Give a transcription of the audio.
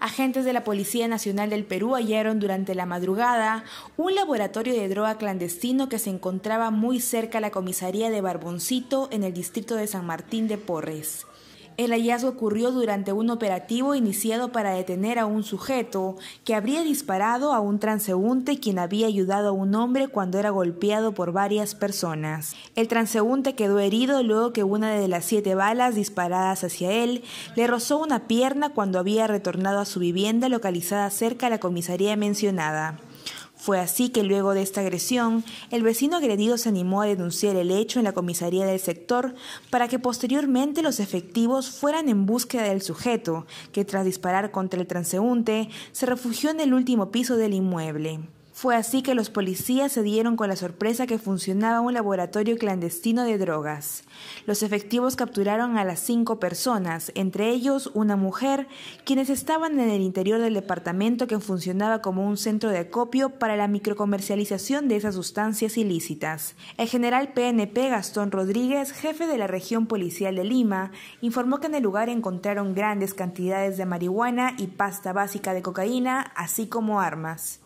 agentes de la Policía Nacional del Perú hallaron durante la madrugada un laboratorio de droga clandestino que se encontraba muy cerca a la comisaría de Barboncito en el distrito de San Martín de Porres. El hallazgo ocurrió durante un operativo iniciado para detener a un sujeto que habría disparado a un transeúnte quien había ayudado a un hombre cuando era golpeado por varias personas. El transeúnte quedó herido luego que una de las siete balas disparadas hacia él le rozó una pierna cuando había retornado a su vivienda localizada cerca de la comisaría mencionada. Fue así que luego de esta agresión, el vecino agredido se animó a denunciar el hecho en la comisaría del sector para que posteriormente los efectivos fueran en búsqueda del sujeto, que tras disparar contra el transeúnte, se refugió en el último piso del inmueble. Fue así que los policías se dieron con la sorpresa que funcionaba un laboratorio clandestino de drogas. Los efectivos capturaron a las cinco personas, entre ellos una mujer, quienes estaban en el interior del departamento que funcionaba como un centro de acopio para la microcomercialización de esas sustancias ilícitas. El general PNP Gastón Rodríguez, jefe de la región policial de Lima, informó que en el lugar encontraron grandes cantidades de marihuana y pasta básica de cocaína, así como armas.